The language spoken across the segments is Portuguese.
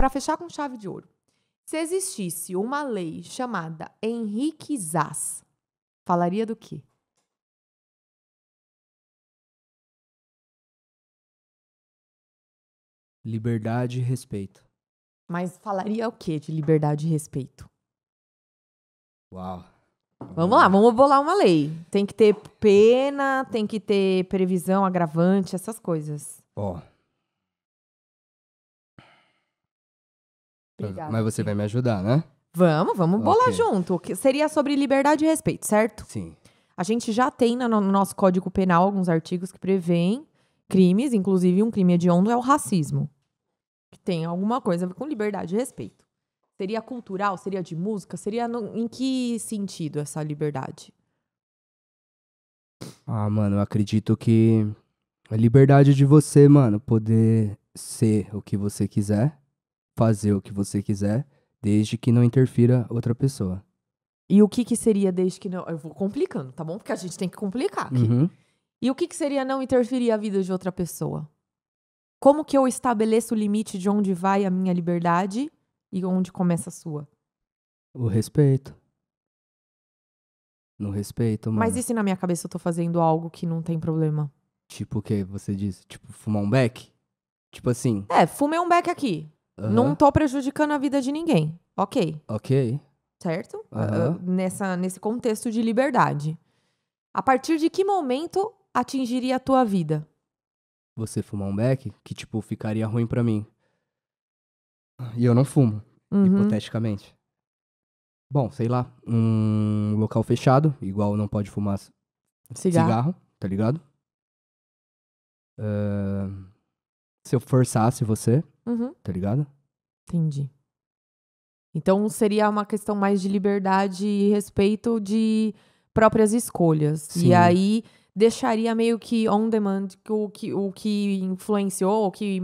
para fechar com chave de ouro, se existisse uma lei chamada Henrique Zas, falaria do quê? Liberdade e respeito. Mas falaria o quê de liberdade e respeito? Uau. Vamos lá, vamos bolar uma lei. Tem que ter pena, tem que ter previsão agravante, essas coisas. Ó, Obrigada. Mas você vai me ajudar, né? Vamos, vamos bolar okay. junto. Que seria sobre liberdade e respeito, certo? Sim. A gente já tem no nosso Código Penal alguns artigos que prevêem crimes, inclusive um crime hediondo é o racismo. Que tem alguma coisa com liberdade e respeito. Seria cultural? Seria de música? Seria no, em que sentido essa liberdade? Ah, mano, eu acredito que a liberdade de você, mano, poder ser o que você quiser fazer o que você quiser, desde que não interfira outra pessoa. E o que, que seria desde que não. Eu vou complicando, tá bom? Porque a gente tem que complicar aqui. Uhum. E o que, que seria não interferir a vida de outra pessoa? Como que eu estabeleço o limite de onde vai a minha liberdade e onde começa a sua? O respeito. No respeito, mano. Mas e se na minha cabeça eu tô fazendo algo que não tem problema? Tipo o que você disse? Tipo, fumar um beck? Tipo assim. É, fumei um beck aqui. Uhum. Não tô prejudicando a vida de ninguém. Ok. Ok. Certo? Uhum. Nessa, nesse contexto de liberdade. A partir de que momento atingiria a tua vida? Você fumar um beck que, tipo, ficaria ruim para mim. E eu não fumo, uhum. hipoteticamente. Bom, sei lá, um local fechado, igual não pode fumar cigarro, cigarro tá ligado? Uh, se eu forçasse você, uhum. tá ligado? Entendi. Então seria uma questão mais de liberdade e respeito de próprias escolhas. Sim. E aí deixaria meio que on demand o que, o que influenciou, o que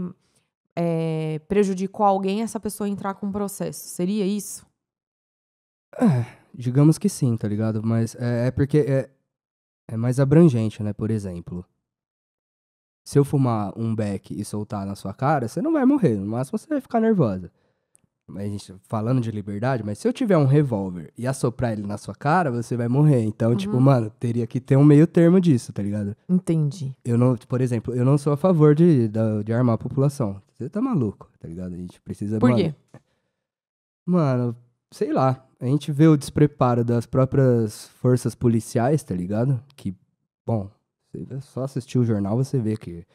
é, prejudicou alguém, essa pessoa entrar com um processo. Seria isso? É, digamos que sim, tá ligado? Mas é, é porque é, é mais abrangente, né? Por exemplo se eu fumar um beck e soltar na sua cara, você não vai morrer. No máximo você vai ficar nervosa. Mas gente, falando de liberdade, mas se eu tiver um revólver e assoprar ele na sua cara, você vai morrer. Então, tipo, uhum. tipo, mano, teria que ter um meio termo disso, tá ligado? Entendi. Eu não, por exemplo, eu não sou a favor de, de, de armar a população. Você tá maluco, tá ligado? A gente precisa. Por mano, quê? Mano, sei lá. A gente vê o despreparo das próprias forças policiais, tá ligado? Que, bom, só assistir o jornal você vê que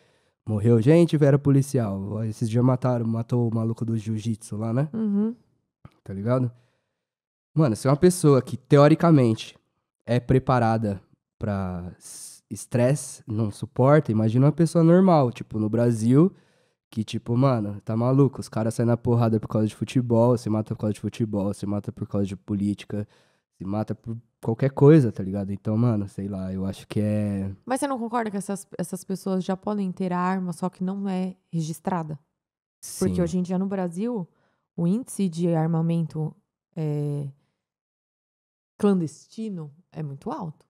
morreu gente, era policial. Esses dias mataram, matou o maluco do jiu-jitsu lá, né? Uhum. Tá ligado? Mano, se é uma pessoa que teoricamente é preparada para estresse, não suporta, imagina uma pessoa normal, tipo, no Brasil, que tipo, mano, tá maluco, os caras saem na porrada por causa de futebol, se mata por causa de futebol, se mata por causa de política se mata por qualquer coisa, tá ligado? Então, mano, sei lá, eu acho que é. Mas você não concorda que essas, essas pessoas já podem ter a arma, só que não é registrada? Sim. Porque hoje em dia no Brasil, o índice de armamento é, clandestino é muito alto.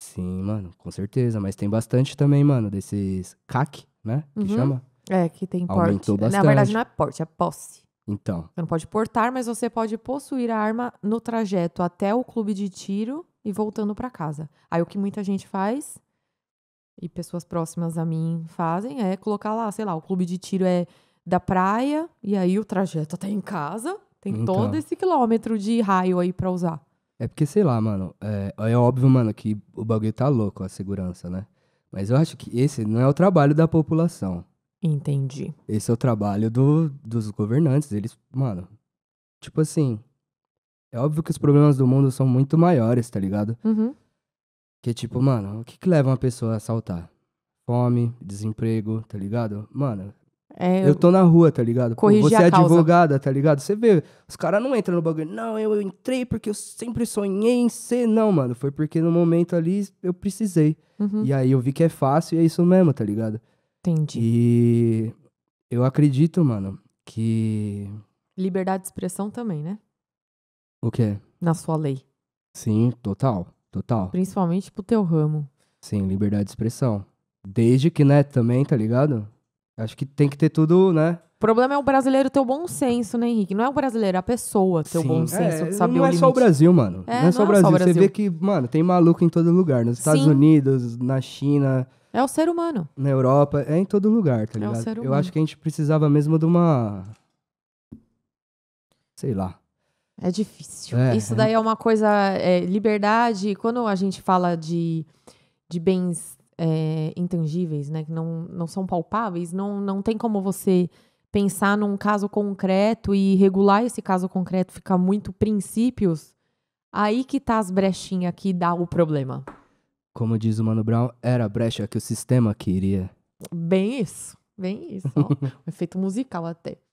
Sim, mano, com certeza. Mas tem bastante também, mano, desses CAC, né? Que uhum. chama? É, que tem porte. Aumentou bastante. Na verdade, não é porte, é posse. Então. Você não pode portar, mas você pode possuir a arma no trajeto até o clube de tiro e voltando para casa. Aí o que muita gente faz, e pessoas próximas a mim fazem, é colocar lá, sei lá, o clube de tiro é da praia, e aí o trajeto até em casa. Tem então. todo esse quilômetro de raio aí pra usar. É porque, sei lá, mano, é, é óbvio, mano, que o bagulho tá louco, a segurança, né? Mas eu acho que esse não é o trabalho da população. Entendi. Esse é o trabalho do, dos governantes. Eles, mano, tipo assim, é óbvio que os problemas do mundo são muito maiores, tá ligado? Uhum. Que tipo, mano, o que, que leva uma pessoa a assaltar? Fome, desemprego, tá ligado? Mano, é, eu tô na rua, tá ligado? Pô, você é advogada, tá ligado? Você vê, os caras não entram no bagulho. Não, eu entrei porque eu sempre sonhei em ser. Não, mano, foi porque no momento ali eu precisei. Uhum. E aí eu vi que é fácil e é isso mesmo, tá ligado? Entendi. E eu acredito, mano, que. Liberdade de expressão também, né? O quê? Na sua lei. Sim, total. Total. Principalmente pro teu ramo. Sim, liberdade de expressão. Desde que, né, também, tá ligado? Acho que tem que ter tudo, né? O problema é o brasileiro ter o bom senso, né, Henrique? Não é o brasileiro, é a pessoa ter Sim. o bom senso é, saber não o é limite. só o Brasil, mano. É, não é só, não o, é Brasil. só o Brasil. Você vê que, mano, tem maluco em todo lugar. Nos Estados Sim. Unidos, na China. É o ser humano. Na Europa, é em todo lugar, tá ligado? É o ser humano. Eu acho que a gente precisava mesmo de uma. Sei lá. É difícil. É, Isso é. daí é uma coisa. É, liberdade. Quando a gente fala de, de bens intangíveis, né? Que não, não são palpáveis, não, não tem como você pensar num caso concreto e regular esse caso concreto, fica muito princípios, aí que tá as brechinhas que dá o problema. Como diz o Mano Brown, era a brecha que o sistema queria. Bem isso, bem isso. Ó, um efeito musical até.